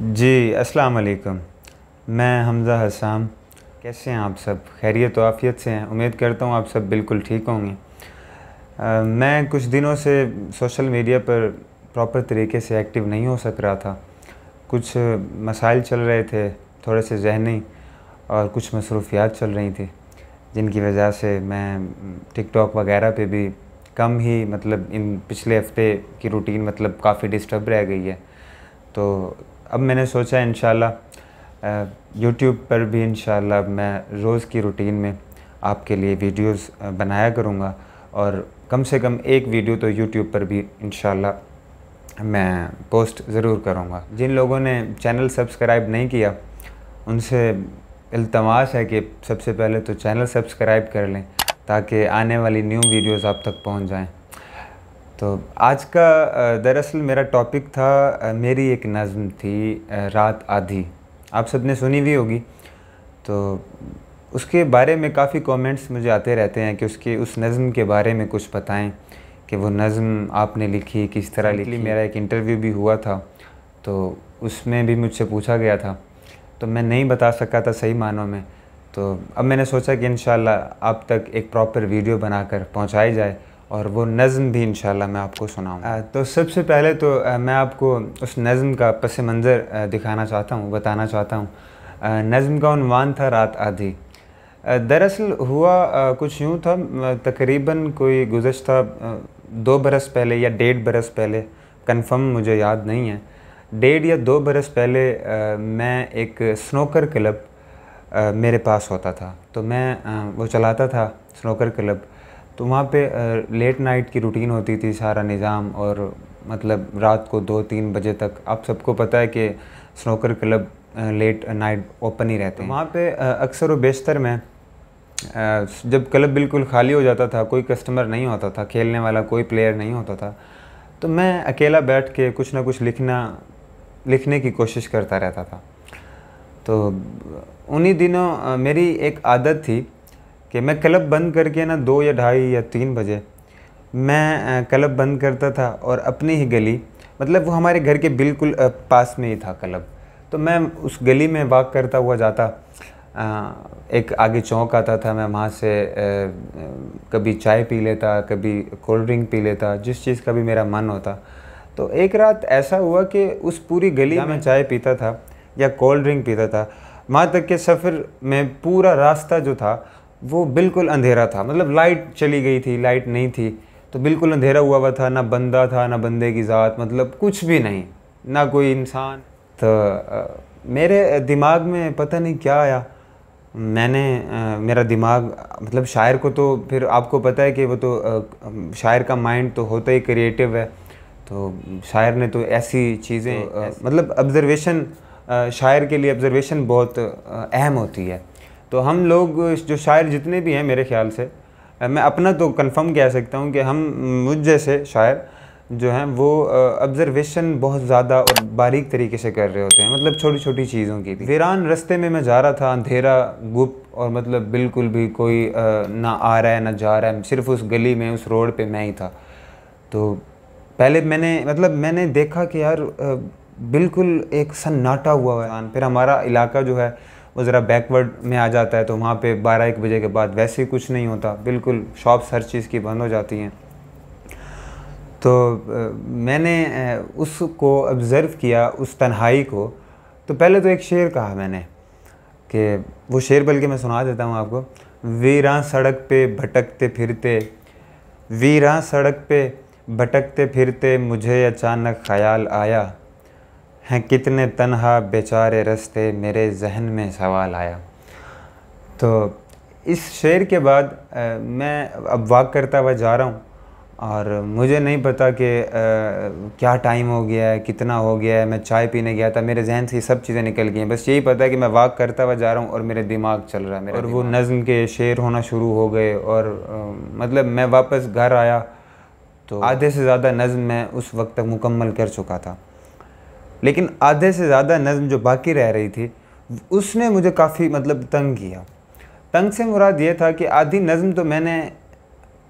जी अस्सलाम वालेकुम मैं हमज़ा हसाम कैसे हैं आप सब खैरियत आफ़ियत से हैं उम्मीद करता हूँ आप सब बिल्कुल ठीक होंगे मैं कुछ दिनों से सोशल मीडिया पर प्रॉपर तरीके से एक्टिव नहीं हो सक रहा था कुछ मसाइल चल रहे थे थोड़े से जहनी और कुछ मसरूफियात चल रही थी जिनकी वजह से मैं टिकटॉक वगैरह पे भी कम ही मतलब इन पिछले हफ्ते की रूटीन मतलब काफ़ी डिस्टर्ब रह गई है तो अब मैंने सोचा इन यूट्यूब पर भी इन मैं रोज़ की रूटीन में आपके लिए वीडियोस बनाया करूँगा और कम से कम एक वीडियो तो यूट्यूब पर भी इन मैं पोस्ट ज़रूर करूँगा जिन लोगों ने चैनल सब्सक्राइब नहीं किया उनसे इल्तमास है कि सबसे पहले तो चैनल सब्सक्राइब कर लें ताकि आने वाली न्यू वीडियोस आप तक पहुंच जाएं तो आज का दरअसल मेरा टॉपिक था मेरी एक नज़म थी रात आधी आप सबने सुनी भी होगी तो उसके बारे में काफ़ी कमेंट्स मुझे आते रहते हैं कि उसके उस नज़म के बारे में कुछ बताएं कि वो नज़म आपने लिखी किस तरह लिखी मेरा एक इंटरव्यू भी हुआ था तो उसमें भी मुझसे पूछा गया था तो मैं नहीं बता सका था सही मानों में तो अब मैंने सोचा कि इन आप तक एक प्रॉपर वीडियो बनाकर पहुंचाई जाए और वो नज़म भी इन मैं आपको सुनाऊँ तो सबसे पहले तो मैं आपको उस नज़म का पस मंज़र दिखाना चाहता हूँ बताना चाहता हूँ नज़म का उनवान था रात आधी दरअसल हुआ कुछ यूँ था तकरीबन कोई गुजशत दो बरस पहले या डेढ़ बरस पहले कन्फर्म मुझे याद नहीं है डेढ़ या दो बरस पहले मैं एक स्नोकर क्लब मेरे पास होता था तो मैं वो चलाता था स्नोकर क्लब तो वहाँ पे लेट नाइट की रूटीन होती थी सारा निज़ाम और मतलब रात को दो तीन बजे तक आप सबको पता है कि snooker club late night open ही रहते तो हैं वहाँ पे अक्सर व बेशतर में जब क्लब बिल्कुल खाली हो जाता था कोई कस्टमर नहीं होता था खेलने वाला कोई प्लेयर नहीं होता था तो मैं अकेला बैठ के कुछ ना कुछ लिखना लिखने की कोशिश करता रहता था तो उन्हीं दिनों मेरी एक आदत थी कि मैं क्लब बंद करके ना दो या ढाई या तीन बजे मैं क्लब बंद करता था और अपनी ही गली मतलब वो हमारे घर के बिल्कुल पास में ही था क्लब तो मैं उस गली में वॉक करता हुआ जाता एक आगे चौंक आता था मैं वहाँ से कभी चाय पी लेता कभी कोल्ड ड्रिंक पी लेता जिस चीज़ का भी मेरा मन होता तो एक रात ऐसा हुआ कि उस पूरी गली में चाय पीता था या कोल्ड ड्रिंक पीता था वहाँ तक के सफ़र में पूरा रास्ता जो था वो बिल्कुल अंधेरा था मतलब लाइट चली गई थी लाइट नहीं थी तो बिल्कुल अंधेरा हुआ हुआ था ना बंदा था ना बंदे की ज़ात मतलब कुछ भी नहीं ना कोई इंसान तो आ, मेरे दिमाग में पता नहीं क्या आया मैंने आ, मेरा दिमाग मतलब शायर को तो फिर आपको पता है कि वो तो आ, शायर का माइंड तो होता ही क्रिएटिव है तो शायर ने तो ऐसी चीज़ें तो, मतलब ऑब्ज़रवेशन शायर के लिए ऑब्ज़रवेशन बहुत अहम होती है तो हम लोग जो शायर जितने भी हैं मेरे ख्याल से मैं अपना तो कंफर्म कह सकता हूँ कि हम मुझ जैसे शायर जो हैं वो ऑब्ज़रवेशन बहुत ज़्यादा और बारीक तरीके से कर रहे होते हैं मतलब छोटी छोटी चीज़ों की वीरान रस्ते में मैं जा रहा था अंधेरा गुप और मतलब बिल्कुल भी कोई आ, ना आ रहा है ना जा रहा है सिर्फ उस गली में उस रोड पे मैं ही था तो पहले मैंने मतलब मैंने देखा कि यार बिल्कुल एक सन्नाटा हुआ है फिर हमारा इलाका जो है वो ज़रा बैकवर्ड में आ जाता है तो वहाँ पे बारह एक बजे के बाद वैसे कुछ नहीं होता बिल्कुल शॉप्स हर चीज़ की बंद हो जाती हैं तो मैंने उसको ऑब्ज़र्व किया उस तन्हाई को तो पहले तो एक शेर कहा मैंने कि वो शेर बल्कि मैं सुना देता हूँ आपको वीरा सड़क पे भटकते फिरते वीरा सड़क पे भटकते फिरते मुझे अचानक ख्याल आया हैं कितने तनहा बेचारे रस्ते मेरे जहन में सवाल आया तो इस शेर के बाद आ, मैं अब वॉक करता हुआ जा रहा हूँ और मुझे नहीं पता कि क्या टाइम हो गया है कितना हो गया है मैं चाय पीने गया था मेरे जहन से ये सब चीज़ें निकल गई हैं बस यही पता है कि मैं वाक करता हुआ जा रहा हूँ और मेरे दिमाग चल रहा है मेरा और वो नज़म के शेर होना शुरू हो गए और आ, मतलब मैं वापस घर आया तो आधे से ज़्यादा नज़म मैं उस वक्त तक मुकम्मल कर चुका था लेकिन आधे से ज़्यादा नज़म जो बाकी रह रही थी उसने मुझे काफ़ी मतलब तंग किया तंग से मुराद ये था कि आधी नज़म तो मैंने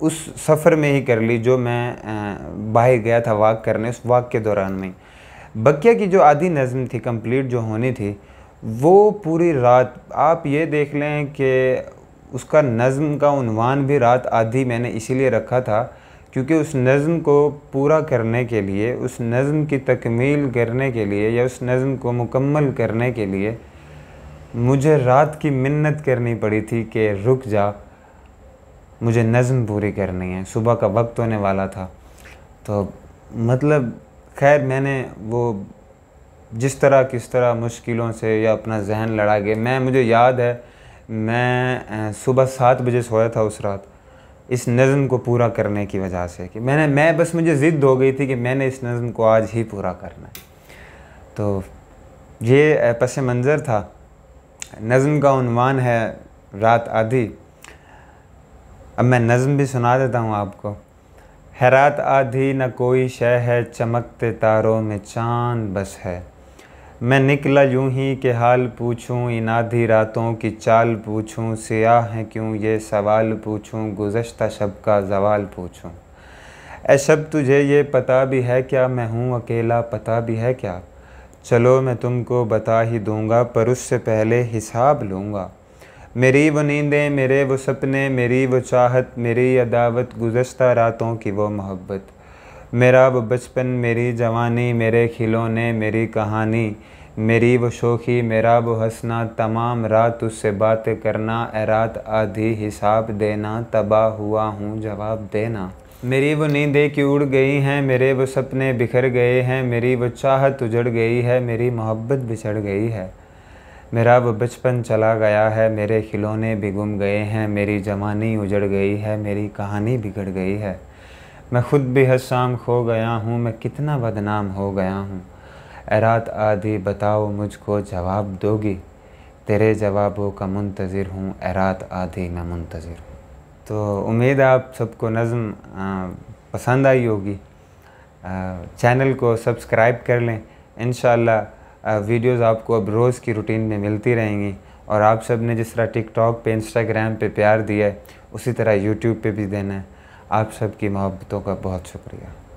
उस सफ़र में ही कर ली जो मैं बाहर गया था वाक करने उस वाक के दौरान में बकिया की जो आधी नज़म थी कंप्लीट जो होनी थी वो पूरी रात आप ये देख लें कि उसका नज़म का उनवान भी रात आधी मैंने इसीलिए रखा था क्योंकि उस नज़म को पूरा करने के लिए उस नज़म की तकमील करने के लिए या उस नज़म को मुकम्मल करने के लिए मुझे रात की मिन्नत करनी पड़ी थी कि रुक जा मुझे नज़म पूरी करनी है सुबह का वक्त होने वाला था तो मतलब खैर मैंने वो जिस तरह किस तरह मुश्किलों से या अपना जहन लड़ा के मैं मुझे याद है मैं सुबह सात बजे सोया था उस रात इस नज़म को पूरा करने की वजह से कि मैंने मैं बस मुझे ज़िद्द हो गई थी कि मैंने इस नज़म को आज ही पूरा करना है तो ये पस मंज़र था नज़म का उनवान है रात आधी अब मैं नज़म भी सुना देता हूँ आपको है रात आधी न कोई शह है चमकते तारों में चांद बस है मैं निकला यूं ही के हाल पूछूं इन आधी रातों की चाल पूछूं सियाह हैं क्यों ये सवाल पूछूं गुजशत शब का जवाल पूछूं ए शब तुझे ये पता भी है क्या मैं हूँ अकेला पता भी है क्या चलो मैं तुमको बता ही दूंगा पर उससे पहले हिसाब लूँगा मेरी वो नींदें मेरे वो सपने मेरी वो चाहत मेरी अदावत गुजश्ता रातों की वो मोहब्बत मेरा बचपन मेरी जवानी मेरे खिलौने मेरी कहानी मेरी वो शोखी मेरा वो हंसना तमाम रात उससे बात करना ए रात आधी हिसाब देना तबाह हुआ हूँ जवाब देना मेरी वो नींदें की उड़ गई हैं मेरे वो सपने बिखर गए हैं मेरी वो चाहत उजड़ गई है मेरी मोहब्बत बिछड़ गई है मेरा वो बचपन चला गया है मेरे खिलौने भी गुम गए हैं मेरी जवानी उजड़ गई है मेरी कहानी बिगड़ गई है मैं खुद भी हर शाम खो गया हूँ मैं कितना बदनाम हो गया हूँ रात आदि बताओ मुझको जवाब दोगी तेरे जवाबों का मुंतज़िर हूँ रात आदि मैं मुंतज़र हूँ तो उम्मीद है आप सबको नज़म पसंद आई होगी चैनल को सब्सक्राइब कर लें इन वीडियोस आपको अब रोज़ की रूटीन में मिलती रहेंगी और आप सब ने जिस तरह टिकटॉक पे इंस्टाग्राम पे प्यार दिया है उसी तरह यूट्यूब पे भी देना है आप सबकी मोहब्बतों का बहुत शुक्रिया